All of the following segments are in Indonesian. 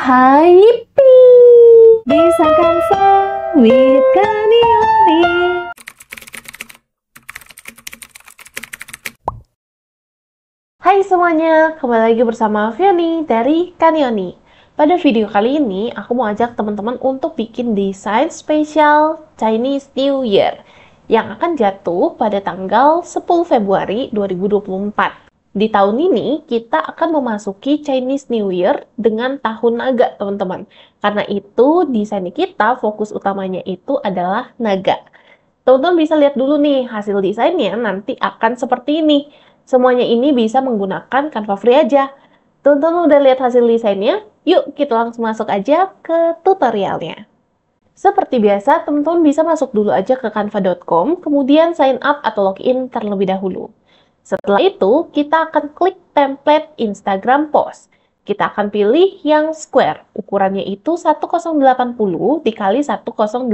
Haipi Bisa disangkan sawit kanioni Hai semuanya, kembali lagi bersama Vioni dari Kanioni. Pada video kali ini, aku mau ajak teman-teman untuk bikin desain spesial Chinese New Year yang akan jatuh pada tanggal 10 Februari 2024 di tahun ini kita akan memasuki Chinese New Year dengan tahun naga, teman-teman. Karena itu desain kita fokus utamanya itu adalah naga. Teman-teman bisa lihat dulu nih hasil desainnya nanti akan seperti ini. Semuanya ini bisa menggunakan Canva Free aja. Teman-teman udah lihat hasil desainnya? Yuk kita langsung masuk aja ke tutorialnya. Seperti biasa, teman-teman bisa masuk dulu aja ke canva.com, kemudian sign up atau login terlebih dahulu. Setelah itu, kita akan klik template Instagram post. Kita akan pilih yang square. Ukurannya itu 1080 dikali 1080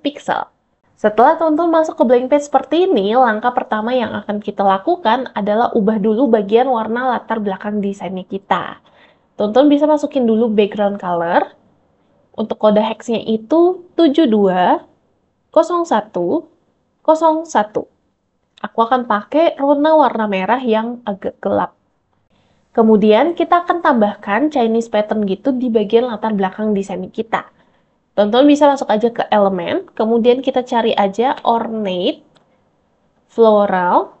pixel. Setelah tonton masuk ke blank page seperti ini, langkah pertama yang akan kita lakukan adalah ubah dulu bagian warna latar belakang desainnya kita. Tonton bisa masukin dulu background color. Untuk kode hexnya itu 72, 01. Aku akan pakai runa warna merah yang agak gelap. Kemudian kita akan tambahkan Chinese pattern gitu di bagian latar belakang desain kita. Tonton bisa masuk aja ke elemen, kemudian kita cari aja ornate, floral,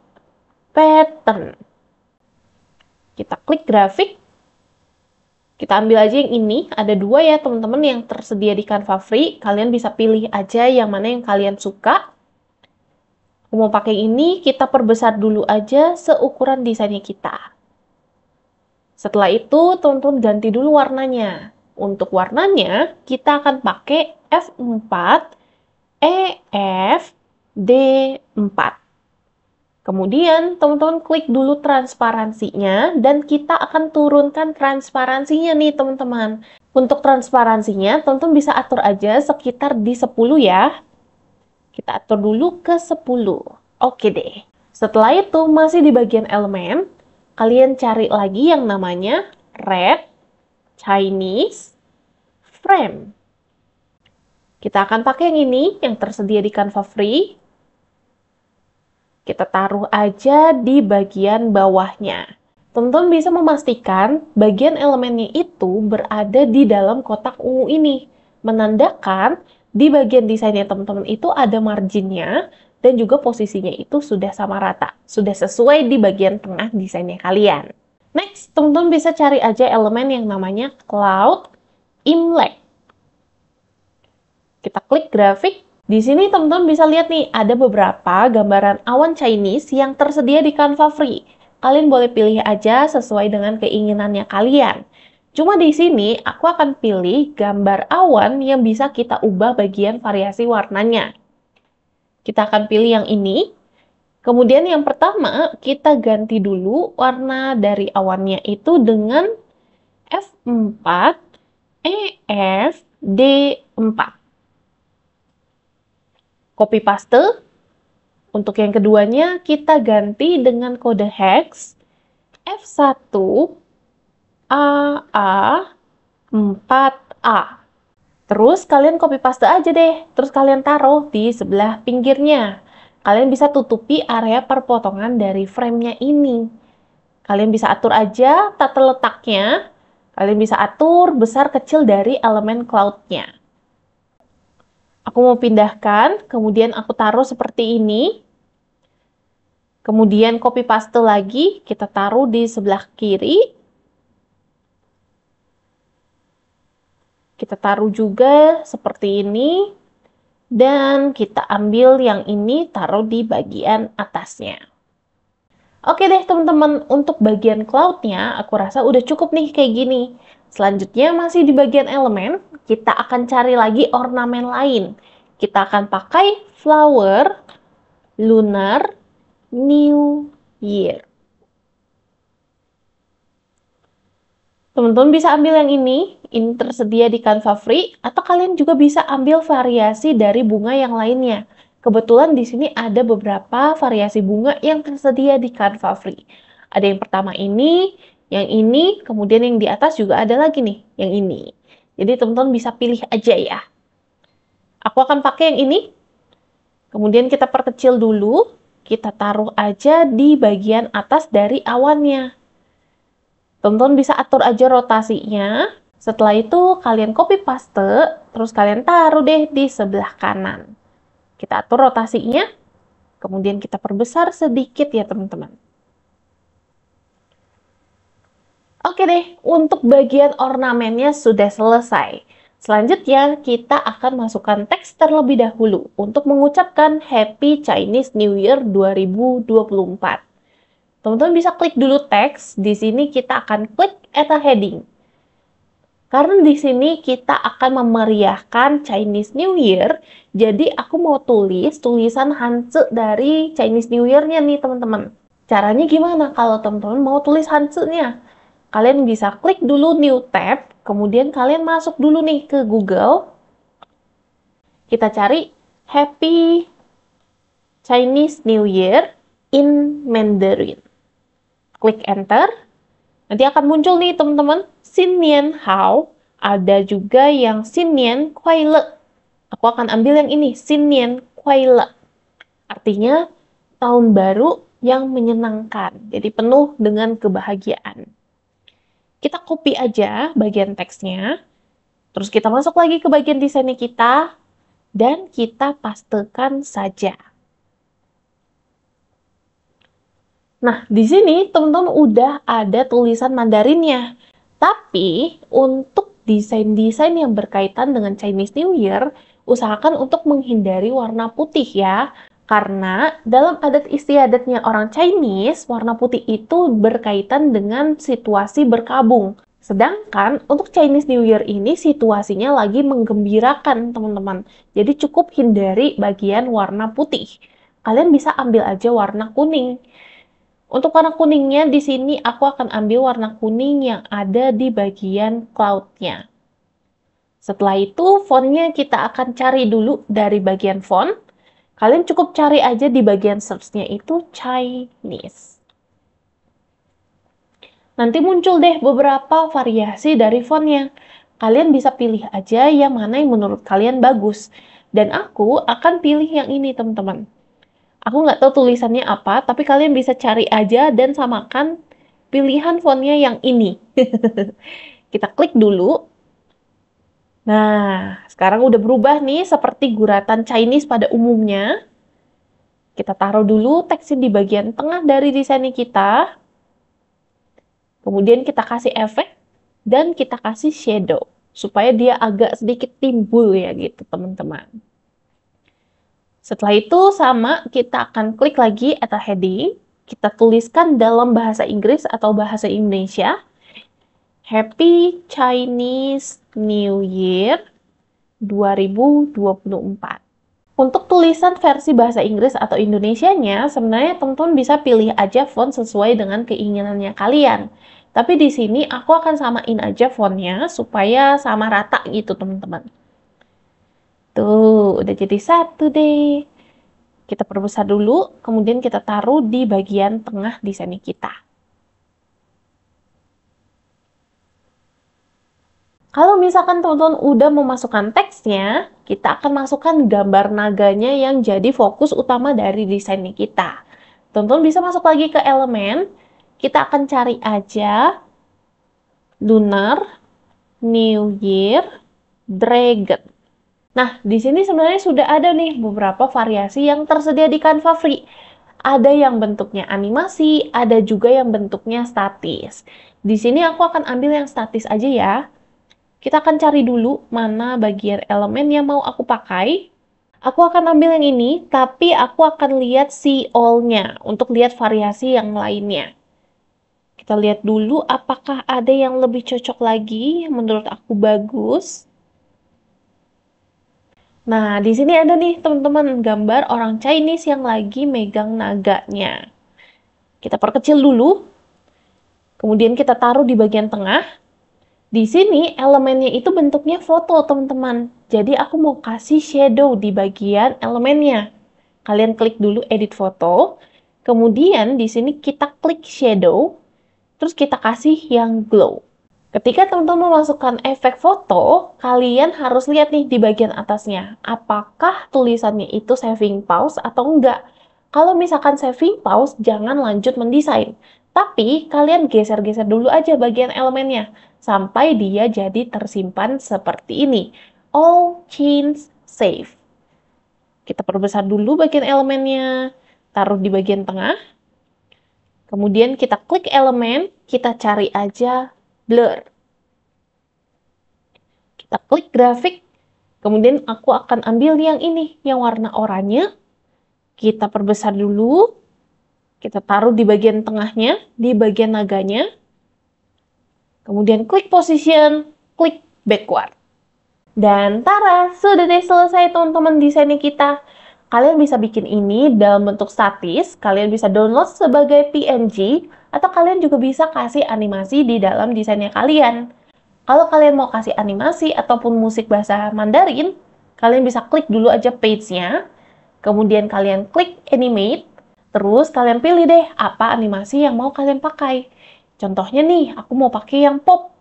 pattern. Kita klik grafik, kita ambil aja yang ini, ada dua ya teman-teman yang tersedia di Canva Free, kalian bisa pilih aja yang mana yang kalian suka mau pakai ini kita perbesar dulu aja seukuran desainnya kita. Setelah itu, teman-teman ganti dulu warnanya. Untuk warnanya, kita akan pakai F4, EF, D4. Kemudian, teman-teman klik dulu transparansinya dan kita akan turunkan transparansinya nih, teman-teman. Untuk transparansinya, teman-teman bisa atur aja sekitar di 10 ya. Kita atur dulu ke 10. Oke deh. Setelah itu masih di bagian elemen, kalian cari lagi yang namanya red Chinese frame. Kita akan pakai yang ini yang tersedia di Canva Free. Kita taruh aja di bagian bawahnya. Tonton bisa memastikan bagian elemennya itu berada di dalam kotak ungu ini, menandakan di bagian desainnya teman-teman itu ada marginnya dan juga posisinya itu sudah sama rata, sudah sesuai di bagian tengah desainnya kalian. Next, teman-teman bisa cari aja elemen yang namanya cloud imlek. Kita klik grafik. Di sini teman-teman bisa lihat nih, ada beberapa gambaran awan Chinese yang tersedia di Canva Free. Kalian boleh pilih aja sesuai dengan keinginannya kalian. Cuma di sini aku akan pilih gambar awan yang bisa kita ubah bagian variasi warnanya. Kita akan pilih yang ini. Kemudian yang pertama, kita ganti dulu warna dari awannya itu dengan F4, EF, D4. Copy paste. Untuk yang keduanya, kita ganti dengan kode hex F1, A A 4A. Terus kalian copy paste aja deh, terus kalian taruh di sebelah pinggirnya. Kalian bisa tutupi area perpotongan dari framenya ini. Kalian bisa atur aja tata letaknya, kalian bisa atur besar kecil dari elemen cloudnya Aku mau pindahkan, kemudian aku taruh seperti ini. Kemudian copy paste lagi, kita taruh di sebelah kiri, Kita taruh juga seperti ini. Dan kita ambil yang ini taruh di bagian atasnya. Oke deh teman-teman, untuk bagian cloudnya aku rasa udah cukup nih kayak gini. Selanjutnya masih di bagian elemen, kita akan cari lagi ornamen lain. Kita akan pakai flower, lunar, new year. Teman-teman bisa ambil yang ini, ini tersedia di Canva Free, atau kalian juga bisa ambil variasi dari bunga yang lainnya. Kebetulan di sini ada beberapa variasi bunga yang tersedia di Canva Free. Ada yang pertama ini, yang ini, kemudian yang di atas juga ada lagi nih, yang ini. Jadi teman-teman bisa pilih aja ya. Aku akan pakai yang ini. Kemudian kita perkecil dulu, kita taruh aja di bagian atas dari awannya. Teman-teman bisa atur aja rotasinya. Setelah itu kalian copy paste, terus kalian taruh deh di sebelah kanan. Kita atur rotasinya, kemudian kita perbesar sedikit ya teman-teman. Oke deh, untuk bagian ornamennya sudah selesai. Selanjutnya, kita akan masukkan teks terlebih dahulu untuk mengucapkan Happy Chinese New Year 2024. Teman-teman bisa klik dulu teks. Di sini kita akan klik eta heading. Karena di sini kita akan memeriahkan Chinese New Year, jadi aku mau tulis tulisan Hanzi dari Chinese New Year-nya nih teman-teman. Caranya gimana kalau teman-teman mau tulis Hanzi-nya? Kalian bisa klik dulu New Tab, kemudian kalian masuk dulu nih ke Google. Kita cari Happy Chinese New Year in Mandarin klik enter. Nanti akan muncul nih teman-teman, Sinian Hao. Ada juga yang Sinian Kuai Le. Aku akan ambil yang ini, Sinian Kuai Le. Artinya tahun baru yang menyenangkan. Jadi penuh dengan kebahagiaan. Kita copy aja bagian teksnya. Terus kita masuk lagi ke bagian desainnya kita. Dan kita pastekan saja. Nah, di sini teman-teman udah ada tulisan Mandarinnya. Tapi untuk desain-desain yang berkaitan dengan Chinese New Year, usahakan untuk menghindari warna putih ya. Karena dalam adat istiadatnya orang Chinese, warna putih itu berkaitan dengan situasi berkabung. Sedangkan untuk Chinese New Year ini situasinya lagi menggembirakan teman-teman. Jadi cukup hindari bagian warna putih. Kalian bisa ambil aja warna kuning. Untuk warna kuningnya, di sini aku akan ambil warna kuning yang ada di bagian cloudnya. Setelah itu, fontnya kita akan cari dulu dari bagian font. Kalian cukup cari aja di bagian search itu Chinese. Nanti muncul deh beberapa variasi dari fontnya. Kalian bisa pilih aja yang mana yang menurut kalian bagus. Dan aku akan pilih yang ini, teman-teman. Aku nggak tahu tulisannya apa, tapi kalian bisa cari aja dan samakan pilihan fontnya yang ini. Kita klik dulu. Nah, sekarang udah berubah nih seperti guratan Chinese pada umumnya. Kita taruh dulu teksnya di bagian tengah dari desain kita. Kemudian kita kasih efek dan kita kasih shadow supaya dia agak sedikit timbul ya gitu teman-teman. Setelah itu sama kita akan klik lagi atau heading, kita tuliskan dalam bahasa Inggris atau bahasa Indonesia. Happy Chinese New Year 2024. Untuk tulisan versi bahasa Inggris atau Indonesianya, sebenarnya teman-teman bisa pilih aja font sesuai dengan keinginannya kalian. Tapi di sini aku akan samain aja fontnya supaya sama rata gitu teman-teman. Tuh, gitu. udah jadi satu deh. Kita perbesar dulu, kemudian kita taruh di bagian tengah desain kita. Kalau misalkan teman-teman udah memasukkan teksnya, kita akan masukkan gambar naganya yang jadi fokus utama dari desain kita. Teman-teman bisa masuk lagi ke elemen, kita akan cari aja lunar, new year, dragon. Nah, di sini sebenarnya sudah ada nih beberapa variasi yang tersedia di Canva Free. Ada yang bentuknya animasi, ada juga yang bentuknya statis. Di sini aku akan ambil yang statis aja ya. Kita akan cari dulu mana bagian elemen yang mau aku pakai. Aku akan ambil yang ini, tapi aku akan lihat si all-nya untuk lihat variasi yang lainnya. Kita lihat dulu apakah ada yang lebih cocok lagi, menurut aku bagus. Nah, di sini ada nih teman-teman gambar orang Chinese yang lagi megang naganya. Kita perkecil dulu. Kemudian kita taruh di bagian tengah. Di sini elemennya itu bentuknya foto, teman-teman. Jadi aku mau kasih shadow di bagian elemennya. Kalian klik dulu edit foto. Kemudian di sini kita klik shadow. Terus kita kasih yang glow. Ketika teman-teman memasukkan efek foto, kalian harus lihat nih di bagian atasnya, apakah tulisannya itu saving pause atau enggak. Kalau misalkan saving pause, jangan lanjut mendesain. Tapi kalian geser-geser dulu aja bagian elemennya, sampai dia jadi tersimpan seperti ini. All chains save. Kita perbesar dulu bagian elemennya, taruh di bagian tengah. Kemudian kita klik elemen, kita cari aja blur. Kita klik grafik, kemudian aku akan ambil yang ini, yang warna oranye. Kita perbesar dulu, kita taruh di bagian tengahnya, di bagian naganya. Kemudian klik position, klik backward. Dan tara, sudah deh selesai teman-teman desainnya kita. Kalian bisa bikin ini dalam bentuk statis, kalian bisa download sebagai PNG, atau kalian juga bisa kasih animasi di dalam desainnya kalian. Kalau kalian mau kasih animasi ataupun musik bahasa Mandarin, kalian bisa klik dulu aja page-nya, kemudian kalian klik animate, terus kalian pilih deh apa animasi yang mau kalian pakai. Contohnya nih, aku mau pakai yang pop.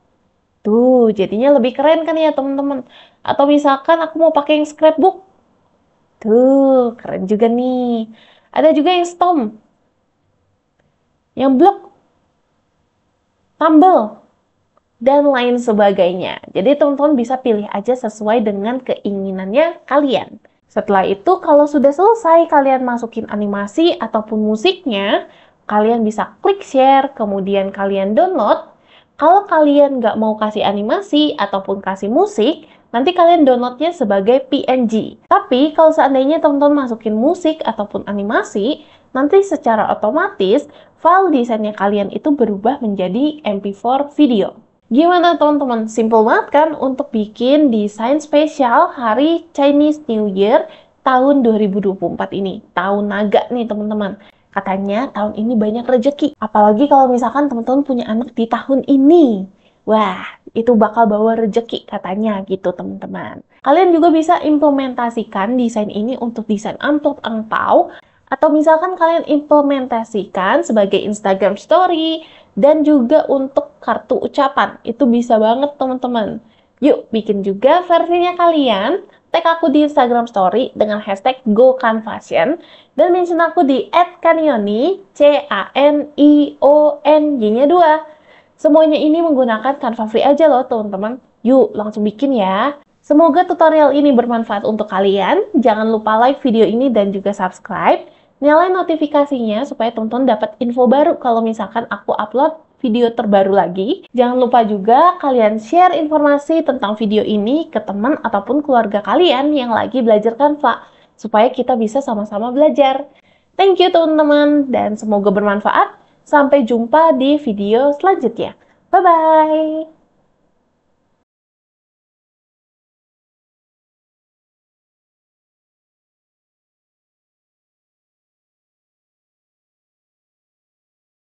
Tuh, jadinya lebih keren kan ya teman-teman. Atau misalkan aku mau pakai yang scrapbook. Tuh, keren juga nih. Ada juga yang stomp yang blok, tambel, dan lain sebagainya. Jadi teman-teman bisa pilih aja sesuai dengan keinginannya kalian. Setelah itu kalau sudah selesai kalian masukin animasi ataupun musiknya, kalian bisa klik share, kemudian kalian download. Kalau kalian nggak mau kasih animasi ataupun kasih musik, nanti kalian downloadnya sebagai PNG. Tapi kalau seandainya teman-teman masukin musik ataupun animasi, nanti secara otomatis file desainnya kalian itu berubah menjadi MP4 video. Gimana teman-teman? Simple banget kan untuk bikin desain spesial hari Chinese New Year tahun 2024 ini. Tahun naga nih teman-teman. Katanya tahun ini banyak rejeki. Apalagi kalau misalkan teman-teman punya anak di tahun ini. Wah, itu bakal bawa rejeki katanya gitu teman-teman. Kalian juga bisa implementasikan desain ini untuk desain amplop angpau atau misalkan kalian implementasikan sebagai Instagram story dan juga untuk kartu ucapan. Itu bisa banget teman-teman. Yuk bikin juga versinya kalian. Tag aku di Instagram story dengan hashtag GoCanFashion dan mention aku di @kanioni C A N I O N Y-nya 2. Semuanya ini menggunakan Canva free aja loh teman-teman. Yuk langsung bikin ya. Semoga tutorial ini bermanfaat untuk kalian. Jangan lupa like video ini dan juga subscribe nyalain notifikasinya supaya teman-teman dapat info baru kalau misalkan aku upload video terbaru lagi. Jangan lupa juga kalian share informasi tentang video ini ke teman ataupun keluarga kalian yang lagi belajar Canva supaya kita bisa sama-sama belajar. Thank you teman-teman dan semoga bermanfaat. Sampai jumpa di video selanjutnya. Bye-bye!